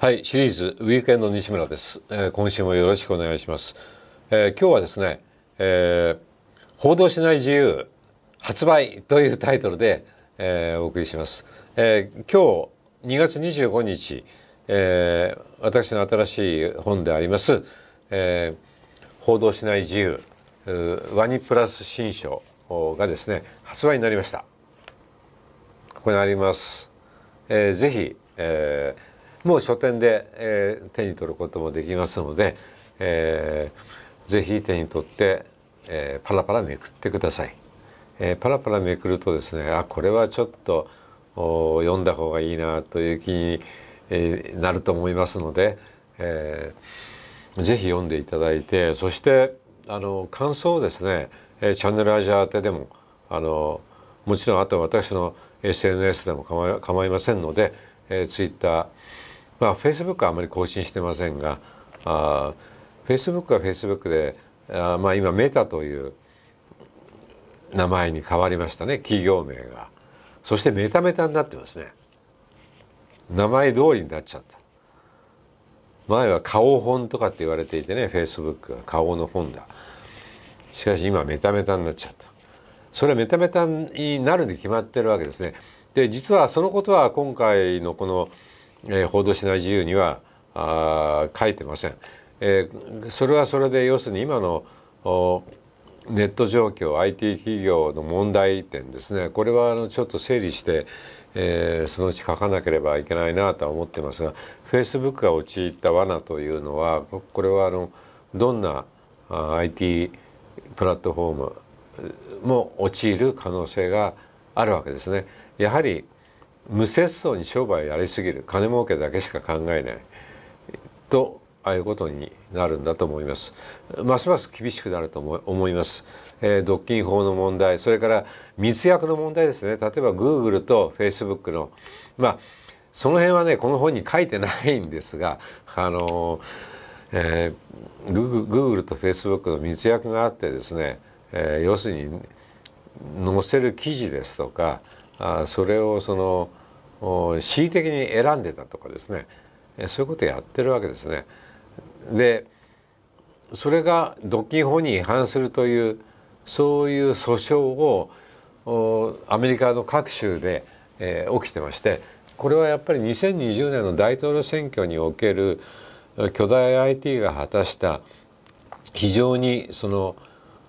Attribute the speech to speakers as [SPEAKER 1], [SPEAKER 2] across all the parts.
[SPEAKER 1] はい、シリーズウィークエンド西村です、えー、今週もよろしくお願いします。えー、今日はですね、えー、報道しない自由発売というタイトルで、えお送りします。え今日2月25日、え私の新しい本であります、え報道しない自由ワニプラス新書がですね発売になりました。ここにあります。えー、ぜひ、えーもう書店で、えー、手に取ることもできますので、えー、ぜひ手に取って、えー、パラパラめくってください、えー、パラパラめくるとですねあこれはちょっとお読んだ方がいいなという気に、なると思いますので、えー、ぜひ読んでいただいてそしてあの感想をですね、チャンネルアジア宛てでもあのもちろんあとは私の SNS でも構いませんので、えー、ツイッターまあ、Facebook はあまり更新してませんがあ Facebook は Facebook であ、まあ、今メタという名前に変わりましたね企業名がそしてメタメタになってますね名前通りになっちゃった前は顔本とかって言われていてね Facebook 顔の本だしかし今メタメタになっちゃったそれはメタメタになるに決まってるわけですねで実はそのことは今回のこのえー、報道しない自由にはあ書いてません、えー、それはそれで要するに今のネット状況 IT 企業の問題点ですねこれはあのちょっと整理して、えー、そのうち書かなければいけないなとは思ってますがフェイスブックが陥った罠というのはこれはあのどんなあ IT プラットフォームも陥る可能性があるわけですね。やはり無節操に商売をやりすぎる金儲けだけしか考えないとああいうことになるんだと思いますますます厳しくなると思います、えー、独禁法の問題それから密約の問題ですね例えばグーグルとフェイスブックのまあその辺はねこの本に書いてないんですがあのーえー、グ o o g とフェイスブックの密約があってですね、えー、要するに載せる記事ですとかあそれをその恣意的に選んでたとかですねそういうことをやってるわけですね。でそれが独禁法に違反するというそういう訴訟をアメリカの各州で、えー、起きてましてこれはやっぱり2020年の大統領選挙における巨大 IT が果たした非常にそ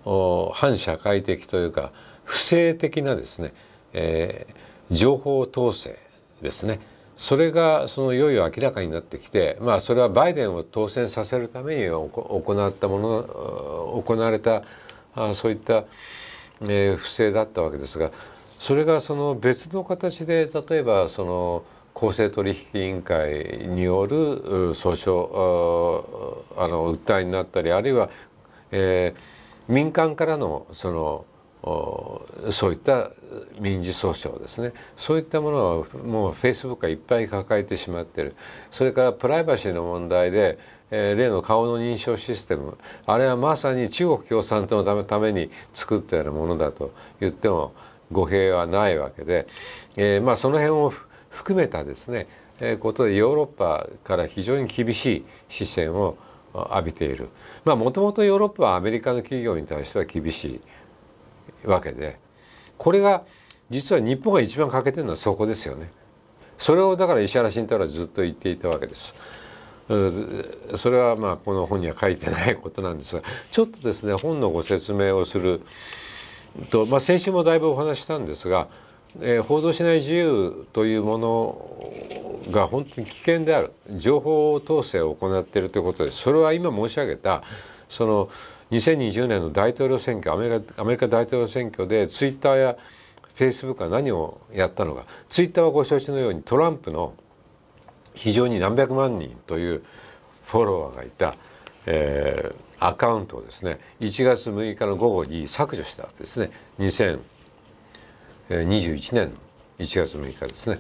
[SPEAKER 1] の反社会的というか不正的なですね、えー、情報統制ですねそれがそのいよいよ明らかになってきて、まあ、それはバイデンを当選させるために行ったもの行われたあそういった、え不正だったわけですがそれがその別の形で例えばその公正取引委員会による訴訟あの訴えになったりあるいは、えー、民間からのそのそういった民事訴訟ですねそういったものをもうフェイスブックがいっぱい抱えてしまってるそれからプライバシーの問題で、えー、例の顔の認証システムあれはまさに中国共産党のために作ったようなものだと言っても語弊はないわけで、えーまあ、その辺を含めたですね、えー、ことでヨーロッパから非常に厳しい視線を浴びている。まあ、もともとヨーロッパはアメリカの企業に対しては厳しい。わけでこれが実は日本が一番欠けてるのはそこですよね。それをだから石原慎太郎はずっと言っていたわけです。それはまあこの本には書いてないことなんですがちょっとですね本のご説明をすると、まあ、先週もだいぶお話したんですが、えー、報道しない自由というものが本当に危険である情報統制を行っているということでそれは今申し上げたその2020年の大統領選挙アメリカアメリカ大統領選挙でツイッターやフェイスブックは何をやったのかツイッターはご承知のようにトランプの非常に何百万人というフォロワーがいた、えー、アカウントをですね1月6日の午後に削除したわけですね2021年の1月6日ですね、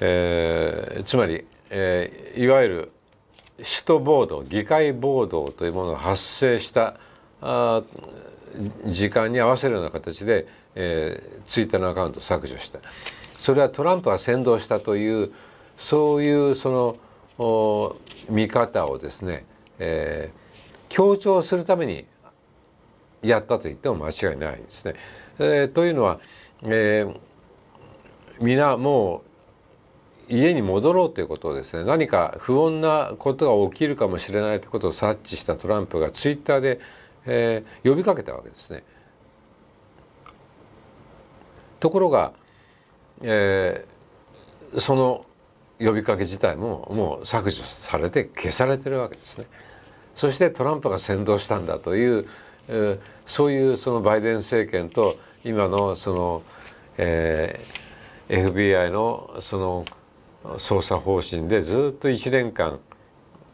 [SPEAKER 1] えー、つまり、えー、いわゆる首都暴動議会暴動というものが発生したあ時間に合わせるような形で、えー、ツイッターのアカウントを削除したそれはトランプが先導したというそういうその見方をですね、えー、強調するためにやったと言っても間違いないんですね。えー、というのは、えー、皆も家に戻ろうということをですね何か不穏なことが起きるかもしれないということを察知したトランプがツイッターで、えー、呼びかけたわけですね。ところが、えー、その呼びかけ自体ももう削除されて消されてるわけですね。そしてトランプが先導したんだという、えー、そういうそのバイデン政権と今のその、えー、FBI のその捜査方針でずっと1年間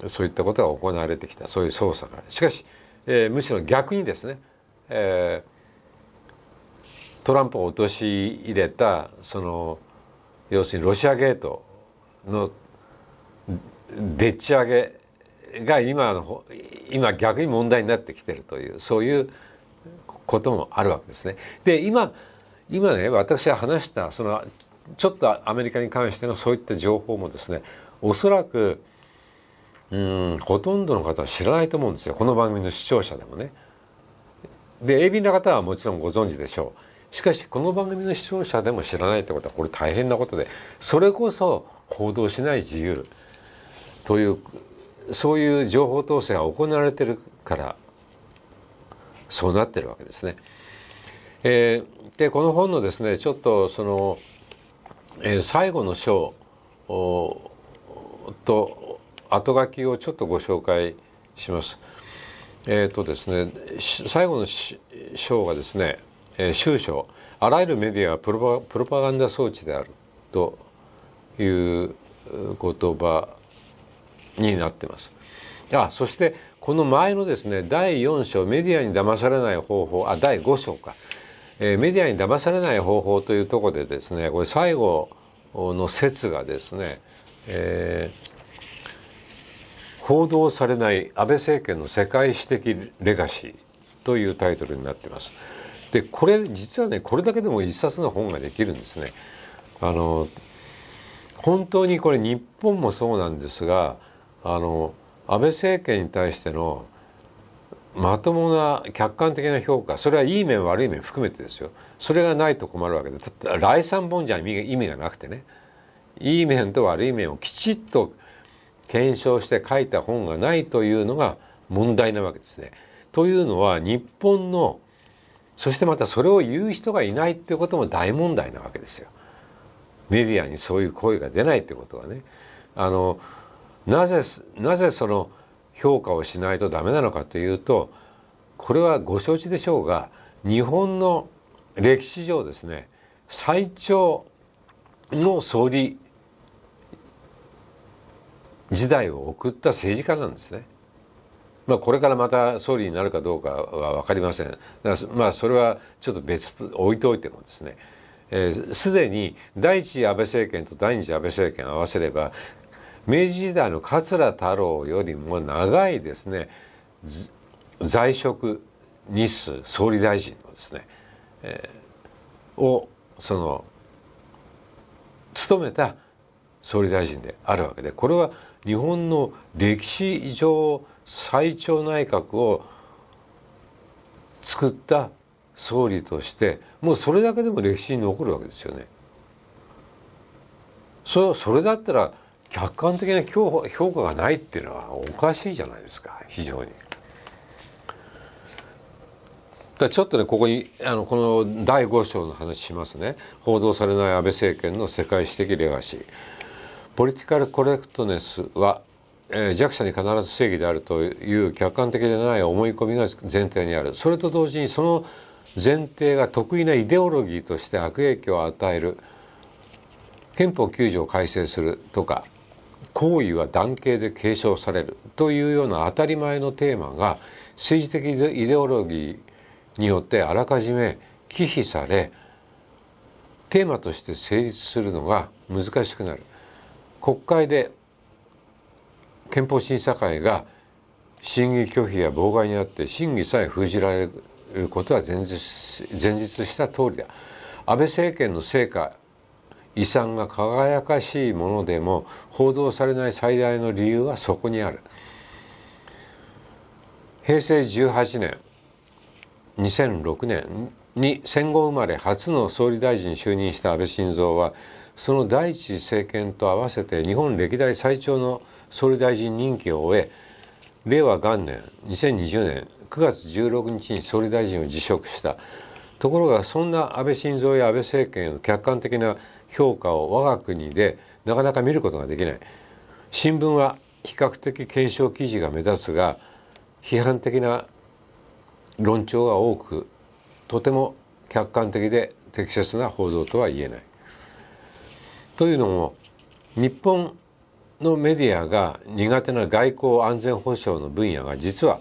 [SPEAKER 1] そういったことが行われてきたそういう捜査がしかし、えー、むしろ逆にですね、えー、トランプを陥れたその要するにロシアゲートのでっち上げが今の今逆に問題になってきてるというそういうこともあるわけですね。で今今ね私が話したそのちょっとアメリカに関してのそういった情報もですねおそらくうんほとんどの方は知らないと思うんですよこの番組の視聴者でもね。で鋭敏な方はもちろんご存知でしょう。しかしこの番組の視聴者でも知らないってことはこれ大変なことでそれこそ報道しない自由というそういう情報統制が行われてるからそうなってるわけですね。えー、でこの本のですねちょっとそのえー、最後の章と後書きをちょっとご紹介します。えーとですね、最後の章がですね「えー、終章あらゆるメディアはプロパプロパガンダ装置である」という言葉になってます。あそしてこの前のですね第4章メディアに騙されない方法あ第5章かえー、メディアに騙されない方法というところでですねこれ最後の説がですね、えー、報道されない安倍政権の世界史的レガシーというタイトルになってます。でこれ実はねこれだけでも一冊の本ができるんですね。あの本当にこれ日本もそうなんですがあの安倍政権に対してのまともな客観的な評価それはいい面悪い面含めてですよそれがないと困るわけで来三本じゃ意味がなくてねいい面と悪い面をきちっと検証して書いた本がないというのが問題なわけですね。というのは日本のそしてまたそれを言う人がいないっていうことも大問題なわけですよ。メディアにそういう声が出ないってことはね。あのなぜなぜその評価をしないとダメなのかというとこれはご承知でしょうが日本の歴史上ですね最長の総理時代を送った政治家なんですね。まあ、これからまた総理になるかどうかは分かりません。だからまあ、それはちょっと別と置いておいてもですね、す、えー、に第一次安倍政権と第二次安倍政権を合わせれば明治時代の桂太郎よりも長いですね在職日数総理大臣のですね、えー、をその務めた総理大臣であるわけでこれは日本の歴史上最長内閣を作った総理としてもうそれだけでも歴史に残るわけですよね。そそれだったら客観的な評価がないっていうのはおかしいじゃないですか非常に。だちょっとねここにあのこの第5章の話しますね報道されない安倍政権の世界史的レガシー。ポリティカルコレクトネスは、えー、弱者に必ず正義であるという客観的でない思い込みが前提にあるそれと同時にその前提が得意なイデオロギーとして悪影響を与える憲法9条を改正するとか行為は男系で継承されるというような当たり前のテーマが政治的イデオロギーによってあらかじめ忌避されテーマとして成立するのが難しくなる。国会で憲法審査会が審議拒否や妨害にあって審議さえ封じられることは前日前日した通りだ安倍政権の成果遺産が輝かしいものでも報道されない最大の理由はそこにある平成18年2006年に戦後生まれ初の総理大臣就任した安倍晋三はその第一次政権と合わせて日本歴代最長の総理大臣任期を終え令和元年2020年9月16日に総理大臣を辞職したところがそんな安倍晋三や安倍政権の客観的な評価を我が国でなかなか見ることができない新聞は比較的検証記事が目立つが批判的な論調が多くとても客観的で適切な報道とは言えない。というのも日本のメディアが苦手な外交安全保障の分野が実は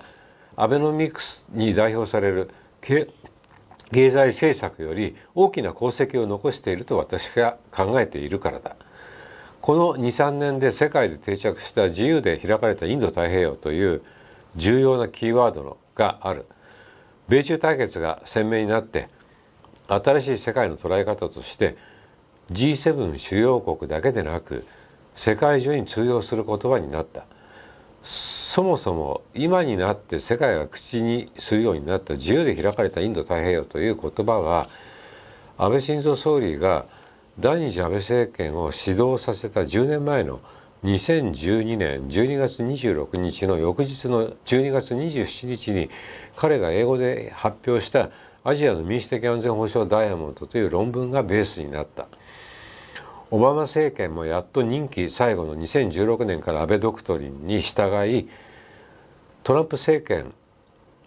[SPEAKER 1] アベノミクスに代表される経済政策より大きな功績を残していると私が考えているからだ。この2、3年で世界で定着した自由で開かれたインド太平洋という重要なキーワードのがある。米中対決が鮮明になって新しい世界の捉え方として G7 主要国だけでなく世界中に通用する言葉になった。そもそも今になって世界が口にするようになった自由で開かれたインド太平洋という言葉は安倍晋三総理が第二次安倍政権を始動させた10年前の2012年12月26日の翌日の12月27日に彼が英語で発表したアジアの民主的安全保障ダイヤモンドという論文がベースになった。オバマ政権もやっと任期最後の2016年から安倍ドクトリンに従いトランプ政権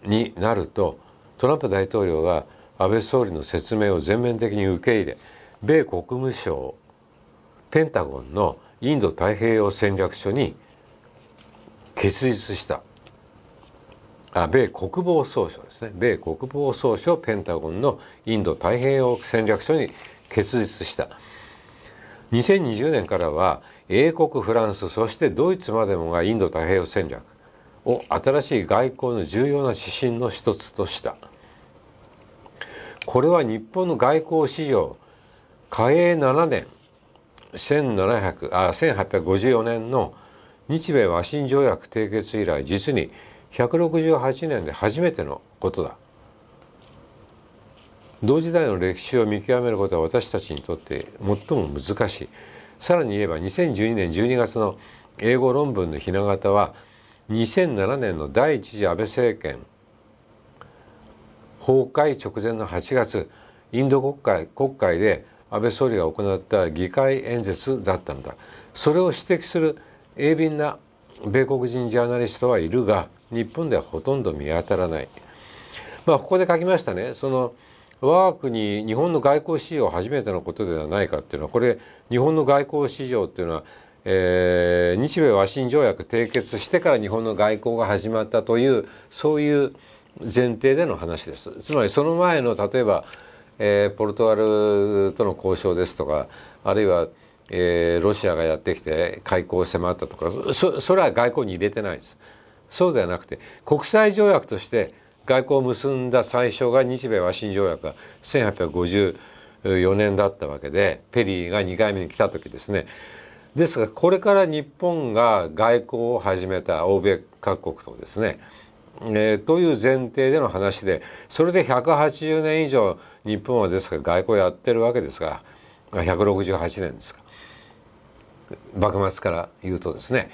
[SPEAKER 1] になるとトランプ大統領が安倍総理の説明を全面的に受け入れ米国務省ペンタゴンのインド太平洋戦略所に結実したあ米国防総省ですね米国防総省ペンタゴンのインド太平洋戦略所に結実した。2020年からは英国フランスそしてドイツまでもがインド太平洋戦略を新しい外交の重要な指針の一つとしたこれは日本の外交史上嘉永7年1700あ1854年の日米和親条約締結以来実に168年で初めてのことだ同時代の歴史を見極めることは私たちにとって最も難しいさらに言えば2012年12月の英語論文のひな形は2007年の第一次安倍政権崩壊直前の8月インド国会国会で安倍総理が行った議会演説だったんだそれを指摘する鋭敏な米国人ジャーナリストはいるが日本ではほとんど見当たらないまあここで書きましたねその我が国日本の外交史上初めてのことではないかっていうのはこれ日本の外交史上っていうのは、えー、日米和親条約締結してから日本の外交が始まったというそういう前提での話です。つまりその前の例えば、えー、ポルトガルとの交渉ですとかあるいは、えー、ロシアがやってきて開港を迫ったとかそそれは外交に入れてないです。そうではなくて国際条約として外交を結んだ最初が日米和親条約が1854年だったわけでペリーが2回目に来た時ですねですがこれから日本が外交を始めた欧米各国とですね、えー、という前提での話でそれで180年以上日本はですから外交やってるわけですが168年ですか幕末から言うとですね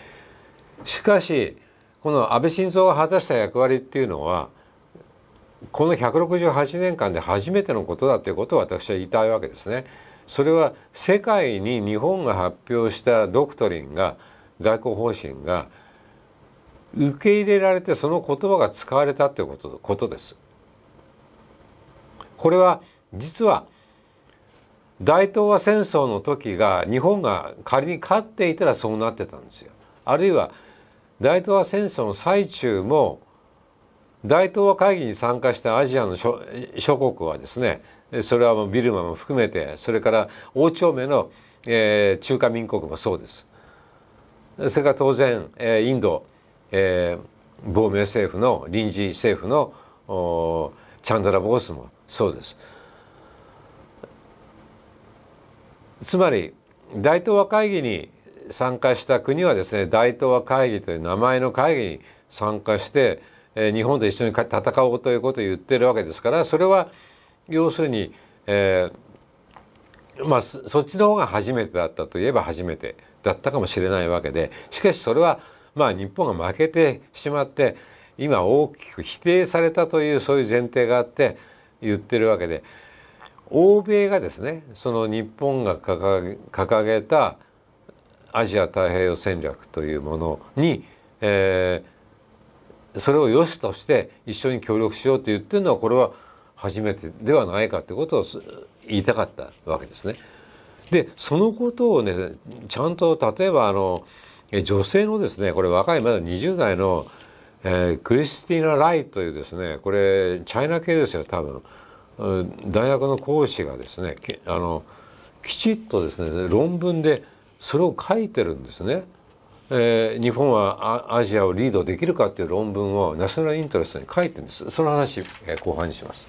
[SPEAKER 1] しかしこの安倍晋三が果たした役割っていうのはこの168年間で初めてのことだということを私は言いたいわけですね。それは世界に日本が発表したドクトリンが外交方針が受け入れられてその言葉が使われたということことです。これは実は大東亜戦争の時が日本が仮に勝っていたらそうなってたんですよ。あるいは大東亜戦争の最中も大東亜会議に参加したアジアの諸国はですねそれはもうビルマも含めてそれから王朝名の、えー、中華民国もそうですそれから当然、えー、インド、えー、亡命政府の臨時政府のチャンドラ・ボースもそうですつまり大東亜会議に参加した国はですね大東亜会議という名前の会議に参加してえ日本と一緒に戦おうということを言ってるわけですからそれは要するに、えー、まあ、そっちの方が初めてだったといえば初めてだったかもしれないわけでしかしそれは、まあ、日本が負けてしまって今大きく否定されたというそういう前提があって言ってるわけで欧米がですねその日本が掲げたアジア太平洋戦略というものに、えー、それを良しとして一緒に協力しようと言ってるのはこれは初めてではないかということを言いたかったわけですね。でそのことをねちゃんと例えばあの女性のですねこれ若いまだ20代の、えー、クリスティーナ・ライというですねこれチャイナ系ですよ多分うん、大学の講師がですねあのきちっとですね論文でそれを書いてるんですね。えー、日本はアジアをリードできるかっていう論文をナショナルイントレストに書いてるんですその話、えー、後半にします。